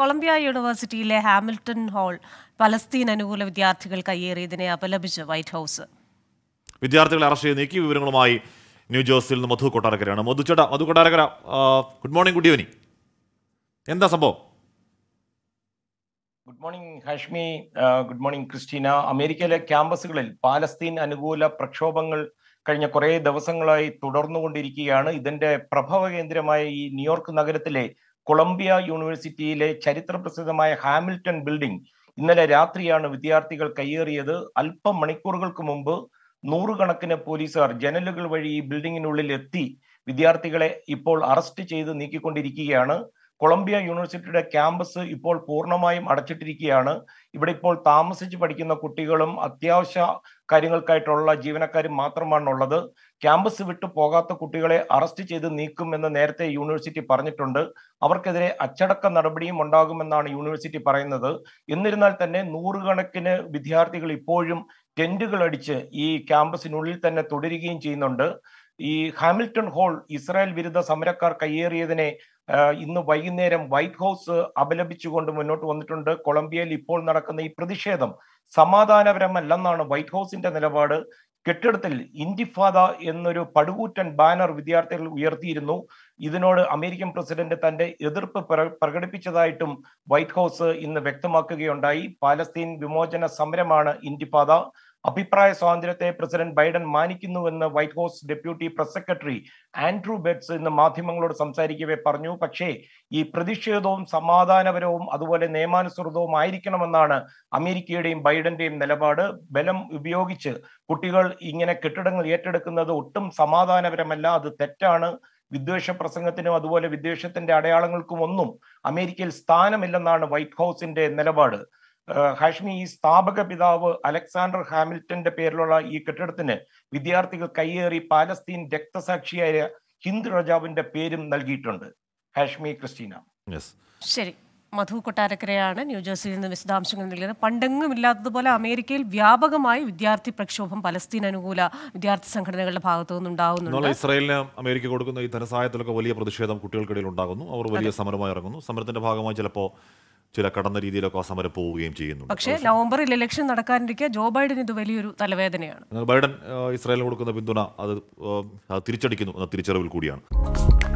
Colombia യൂണിവേഴ്സിറ്റിയിലെ Hamilton hall Palestine അനുകൂല വിദ്യാർത്ഥികൾ കയ്യേറിയതിനെ അപലപിച്ച് വൈറ്റ് ഹൗസ് വിദ്യാർത്ഥികളെ അറസ്റ്റ് ചെയ്ത് നീക്കി വിവരങ്ങളുമായി ന്യൂജേഴ്സിയിൽ നിന്ന് മധു കൊട്ടാരക്കരയാണ് മധു ചേട്ടാ Madhu Kottarakkara good morning good evening എന്താ സംഭവം good morning Hashmi good morning Christina അമേരിക്കയിലെ ക്യാമ്പസുകളിൽ പാലസ്തീൻ അനുകൂല പ്രക്ഷോഭങ്ങൾ കഴിഞ്ഞ കുറേ ദിവസങ്ങളായി തുടർന്നുകൊണ്ടിരിക്കുകയാണ് ഇതിന്റെ പ്രഭവ കേന്ദ്രമായ ഈ ന്യൂയോർക്ക് നഗരത്തിലെ കൊളംബിയ യൂണിവേഴ്സിറ്റിയിലെ ചരിത്ര പ്രസിദ്ധമായ ഹാമിൽട്ടൺ ബിൽഡിംഗ് ഇന്നലെ രാത്രിയാണ് വിദ്യാർത്ഥികൾ കയ്യേറിയത് അല്പം മണിക്കൂറുകൾക്ക് മുമ്പ് നൂറുകണക്കിന് പോലീസുകാർ ജനലുകൾ വഴി ഈ ബിൽഡിങ്ങിനുള്ളിൽ എത്തി വിദ്യാർത്ഥികളെ ഇപ്പോൾ അറസ്റ്റ് ചെയ്ത് നീക്കിക്കൊണ്ടിരിക്കുകയാണ് കൊളംബിയ യൂണിവേഴ്സിറ്റിയുടെ ക്യാമ്പസ് ഇപ്പോൾ പൂർണ്ണമായും അടച്ചിട്ടിരിക്കുകയാണ് ഇവിടെ ഇപ്പോൾ താമസിച്ച് പഠിക്കുന്ന കുട്ടികളും അത്യാവശ്യ കാര്യങ്ങൾക്കായിട്ടുള്ള ജീവനക്കാരും മാത്രമാണുള്ളത് ക്യാമ്പസ് വിട്ടു പോകാത്ത കുട്ടികളെ അറസ്റ്റ് ചെയ്ത് നീക്കുമെന്ന് നേരത്തെ യൂണിവേഴ്സിറ്റി പറഞ്ഞിട്ടുണ്ട് അവർക്കെതിരെ അച്ചടക്ക നടപടിയും ഉണ്ടാകുമെന്നാണ് യൂണിവേഴ്സിറ്റി പറയുന്നത് എന്നിരുന്നാൽ തന്നെ നൂറുകണക്കിന് വിദ്യാർത്ഥികൾ ഇപ്പോഴും ടെന്റുകൾ അടിച്ച് ഈ ക്യാമ്പസിനുള്ളിൽ തന്നെ തുടരുകയും ചെയ്യുന്നുണ്ട് ഈ ഹാമിൽട്ടൺ ഹോൾ ഇസ്രായേൽ വിരുദ്ധ സമരക്കാർ കയ്യേറിയതിനെ ഇന്ന് വൈകുന്നേരം വൈറ്റ് ഹൗസ് അപലപിച്ചുകൊണ്ട് മുന്നോട്ട് വന്നിട്ടുണ്ട് കൊളംബിയയിൽ ഇപ്പോൾ നടക്കുന്ന ഈ പ്രതിഷേധം സമാധാനപരമല്ലെന്നാണ് വൈറ്റ് ഹൗസിന്റെ നിലപാട് കെട്ടിടത്തിൽ ഇൻഡിഫാദ എന്നൊരു പടുകൂറ്റൻ ബാനർ വിദ്യാർത്ഥികൾ ഉയർത്തിയിരുന്നു ഇതിനോട് അമേരിക്കൻ പ്രസിഡന്റ് തന്റെ എതിർപ്പ് പ്രകടിപ്പിച്ചതായിട്ടും വൈറ്റ് ഹൗസ് ഇന്ന് വ്യക്തമാക്കുകയുണ്ടായി പാലസ്തീൻ വിമോചന സമരമാണ് ഇൻഡിഫാദ അഭിപ്രായ സ്വാതന്ത്ര്യത്തെ പ്രസിഡന്റ് ബൈഡൻ മാനിക്കുന്നുവെന്ന് white house deputy press secretary Andrew Bates ഇന്ന് മാധ്യമങ്ങളോട് സംസാരിക്കവേ പറഞ്ഞു പക്ഷേ ഈ പ്രതിഷേധവും സമാധാനപരവും അതുപോലെ നിയമാനുസൃതവും ആയിരിക്കണമെന്നാണ് അമേരിക്കയുടെയും ബൈഡന്റെയും നിലപാട് ബലം ഉപയോഗിച്ച് കുട്ടികൾ ഇങ്ങനെ കെട്ടിടങ്ങൾ ഏറ്റെടുക്കുന്നത് ഒട്ടും സമാധാനപരമല്ല അത് തെറ്റാണ് വിദ്വേഷ പ്രസംഗത്തിനും അതുപോലെ വിദ്വേഷത്തിന്റെ അടയാളങ്ങൾക്കും ഒന്നും അമേരിക്കയിൽ സ്ഥാനമില്ലെന്നാണ് വൈറ്റ് ഹൗസിന്റെ നിലപാട് ഹാഷ്മി ഈ സ്ഥാപക പിതാവ് അലക്സാണ്ടർ ഹാമിൽട്ടന്റെ പേരിലുള്ള ഈ കെട്ടിടത്തിന് വിദ്യാർത്ഥികൾ കയ്യേറി പാലസ്തീൻ രക്തസാക്ഷിയായ ഹിന്ദു രാജാവിന്റെ പേരും നൽകിയിട്ടുണ്ട് ഹാഷ്മി ക്രിസ്റ്റീന ശരി മധു കൊട്ടാരക്കരയാണ് ന്യൂജേഴ്സിയിൽ നിന്ന് വിശദാംശങ്ങൾ നൽകിയത് പണ്ടെങ്ങും ഇല്ലാത്തതുപോലെ അമേരിക്കയിൽ വ്യാപകമായി വിദ്യാർത്ഥി പ്രക്ഷോഭം പലസ്തീൻ അനുകൂല വിദ്യാർത്ഥി സംഘടനകളുടെ ഭാഗത്തു നിന്നുണ്ടാകുന്നുണ്ട് ഇസ്രായേലിന് അമേരിക്ക കൊടുക്കുന്ന ഈ ധനസഹായത്തിലൊക്കെ വലിയ പ്രതിഷേധം കുട്ടികൾക്കിടയിൽ ഉണ്ടാകുന്നു അവർ വലിയ സമരമായി ഇറങ്ങുന്നു സമരത്തിന്റെ ഭാഗമായി ചിലപ്പോൾ ചില കടന്ന രീതിയിലൊക്കെ ആ സമരം പോവുകയും ചെയ്യുന്നു പക്ഷേ നവംബറിൽ ഇലക്ഷൻ നടക്കാനിരിക്കെ ജോ ബൈഡൻ ഇത് വലിയൊരു തലവേദനയാണ് ബൈഡൻ ഇസ്രായേലിന് കൊടുക്കുന്ന പിന്തുണ അത് തിരിച്ചടിക്കുന്നു എന്ന തിരിച്ചറിവിൽ കൂടിയാണ്